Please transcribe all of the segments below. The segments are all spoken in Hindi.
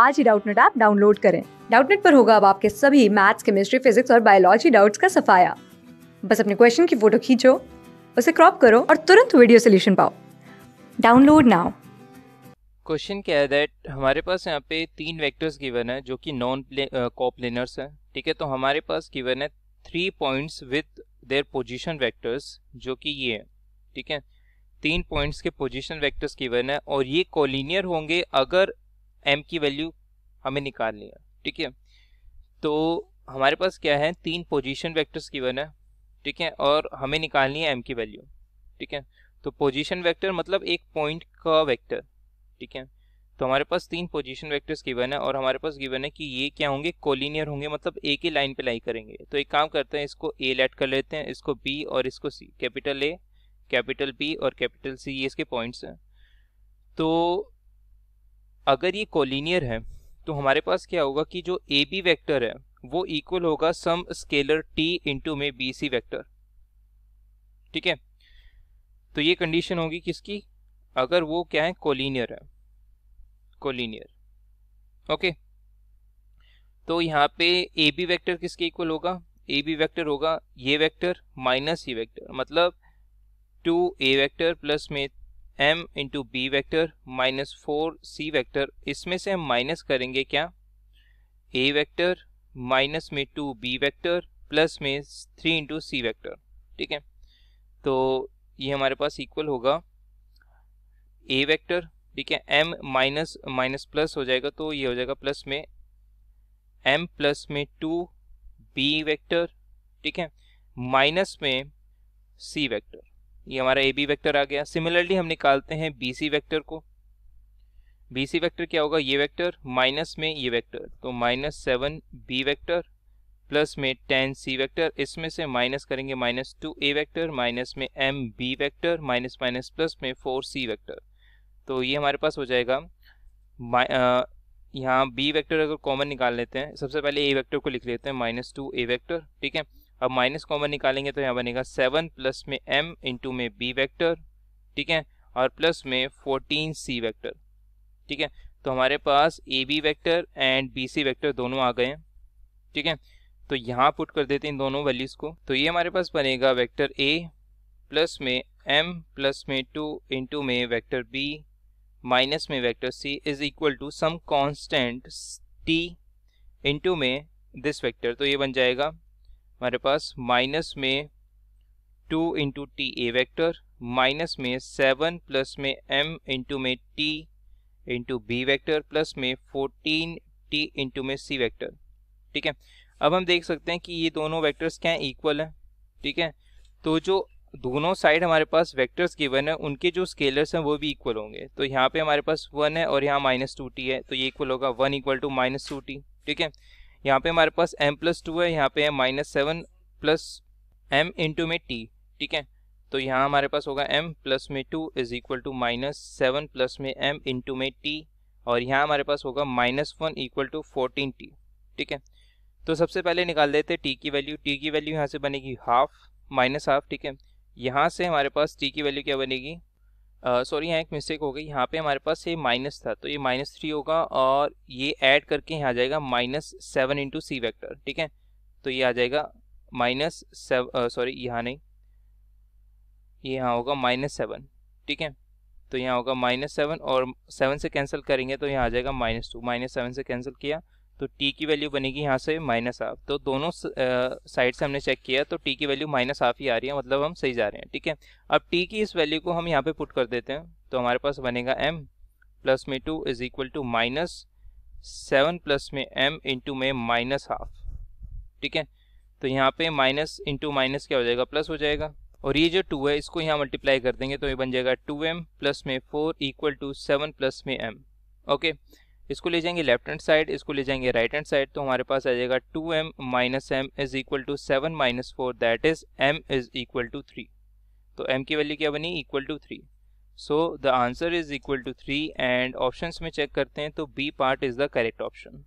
आज ही डाउटनेट ऐप डाउनलोड करें डाउटनेट पर होगा अब आपके सभी मैथ्स केमिस्ट्री फिजिक्स और बायोलॉजी डाउट्स का सफाया बस अपने क्वेश्चन की फोटो खींचो उसे क्रॉप करो और तुरंत वीडियो सोल्यूशन पाओ डाउनलोड नाउ क्वेश्चन क्या है दैट हमारे पास यहाँ पे तीन वेक्टर्स गिवन है जो कि नॉन कॉप्लेनर्स हैं ठीक है तो हमारे पास गिवन है three points with their position vectors जो कि ये है ठीक है तीन पॉइंट्स के पोजीशन वेक्टर्स गिवन है और ये कॉलिनियर होंगे अगर एम की वैल्यू हमें निकालनी लिया ठीक है तो हमारे पास क्या है तीन पोजीशन वेक्टर्स वन है ठीक है और हमें निकालनी है एम की वैल्यू ठीक है तो पोजीशन वेक्टर मतलब एक पॉइंट का वेक्टर ठीक है तो हमारे पास तीन पोजीशन वेक्टर्स गिवन है और हमारे पास गिवन है कि ये क्या होंगे कोलिनियर होंगे मतलब एक ही लाइन पे लाई करेंगे तो एक काम करते हैं इसको ए लेट कर लेते हैं इसको बी और इसको C capital A capital B और कैपिटल सी ये इसके पॉइंट्स हैं तो अगर ये कोलिनियर है तो हमारे पास क्या होगा कि जो ए बी वैक्टर है वो इक्वल होगा सम स्केलर टी इंटू में बी सी वैक्टर ठीक है तो ये कंडीशन होगी किसकी अगर वो क्या है कोलिनियर है कोलिनियर ओके तो यहाँ पे ए बी वैक्टर किसके इक्वल होगा ए बी वैक्टर होगा ये वैक्टर माइनस ये वैक्टर मतलब टू ए वैक्टर प्लस में m into B vector minus four C vector इसमें से हम माइनस करेंगे क्या ए वैक्टर माइनस में टू बी वैक्टर प्लस में थ्री इंटू सी वैक्टर ठीक है तो ये हमारे पास इक्वल होगा ए वैक्टर ठीक है एम माइनस माइनस प्लस हो जाएगा तो ये हो जाएगा प्लस में एम प्लस में टू बी वैक्टर ठीक है माइनस में सी वैक्टर ये हमारा ए बी वैक्टर आ गया सिमिलरली हम निकालते हैं बी सी वैक्टर को बी सी वैक्टर क्या होगा ये वैक्टर माइनस में ये वैक्टर तो minus seven B vector plus में टेन सी वैक्टर इसमें से माइनस करेंगे minus two A vector minus में M B vector minus minus plus में फोर सी वैक्टर तो ये हमारे पास हो जाएगा यहाँ बी वैक्टर अगर कॉमन निकाल लेते हैं सबसे पहले ए वैक्टर को लिख लेते हैं माइनस टू ए वैक्टर ठीक है अब माइनस कॉमन निकालेंगे तो यहाँ बनेगा सेवन प्लस में एम इंटू में बी वैक्टर ठीक है और प्लस में फोर्टीन सी वैक्टर ठीक है तो हमारे पास A B vector and B C vector दोनों आ गए हैं ठीक है तो यहाँ पुट कर देते हैं इन दोनों वैल्यूज़ को तो ये हमारे पास बनेगा वैक्टर ए प्लस में एम प्लस में टू इंटू में वैक्टर बी माइनस में vector C is equal to some constant T into में दिस वैक्टर तो ये बन जाएगा हमारे पास माइनस में two into T A vector minus में सेवन प्लस में एम इंटू में T into B vector plus में फोर्टीन टी इंटू में सी वैक्टर ठीक है अब हम देख सकते हैं कि ये दोनों वैक्टर्स क्या हैं इक्वल हैं ठीक है तो जो दोनों साइड हमारे पास वेक्टर्स गिवन है उनके जो स्केलर्स हैं वो भी इक्वल होंगे तो यहाँ पे हमारे पास वन है और यहाँ माइनस टू टी है तो ये इक्वल होगा one equal to minus two T ठीक है यहाँ पे हमारे पास m प्लस टू है यहाँ पे है minus seven plus M into में t ठीक है तो यहाँ हमारे पास होगा m प्लस में two is equal to minus seven plus में m इंटू में t और यहाँ हमारे पास होगा minus one equal to fourteen T ठीक है तो सबसे पहले निकाल देते हैं टी की वैल्यू टी की वैल्यू यहाँ से बनेगी हाफ माइनस हाफ ठीक है यहाँ से हमारे पास टी की वैल्यू क्या बनेगी सॉरी यहाँ एक मिस्टेक हो गई यहाँ पे हमारे पास ये माइनस था तो ये माइनस थ्री होगा और ये ऐड करके यहाँ आ जाएगा minus seven into C vector ठीक है तो ये आ जाएगा माइनस सेवन सॉरी यहाँ नहीं ये यहाँ होगा माइनस सेवन ठीक है तो यहाँ होगा माइनस सेवन और सेवन से कैंसिल करेंगे तो यहाँ आ जाएगा माइनस टू माइनस सेवन से कैंसिल किया तो टी की वैल्यू बनेगी यहाँ से माइनस हाफ तो दोनों साइड से हमने चेक किया तो टी की वैल्यू माइनस हाफ ही आ रही है मतलब हम सही जा रहे हैं ठीक है अब टी की इस वैल्यू को हम यहाँ पे पुट कर देते हैं तो हमारे पास बनेगा एम प्लस में two is equal to minus seven plus में एम इंटू में माइनस हाफ ठीक है तो यहाँ पे माइनस इंटू माइनस क्या हो जाएगा प्लस हो जाएगा और ये जो टू है इसको यहाँ मल्टीप्लाई कर देंगे तो ये बन जाएगा टू एम प्लस में four equal to seven plus में एम ओके okay? इसको ले जाएंगे लेफ्ट हैंड साइड इसको ले जाएंगे राइट हैंड साइड तो हमारे पास आ जाएगा two M minus M is equal to seven minus four that is M is equal to three तो एम की वैल्यू क्या बनी equal to three so the answer is equal to three and option में चेक करते हैं तो B part is the correct option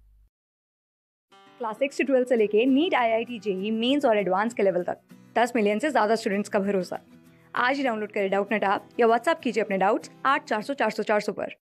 class six से ट्वेल्थ से लेके NEET I I T JEE mains और एडवांस के लेवल तक दस मिलियन से ज्यादा स्टूडेंट्स का भरोसा आज ही डाउनलोड करें डाउट नेट आप या व्हाट्सअप कीजिए अपने डाउट्स आठ चार सौ चार सौ चार सौ पर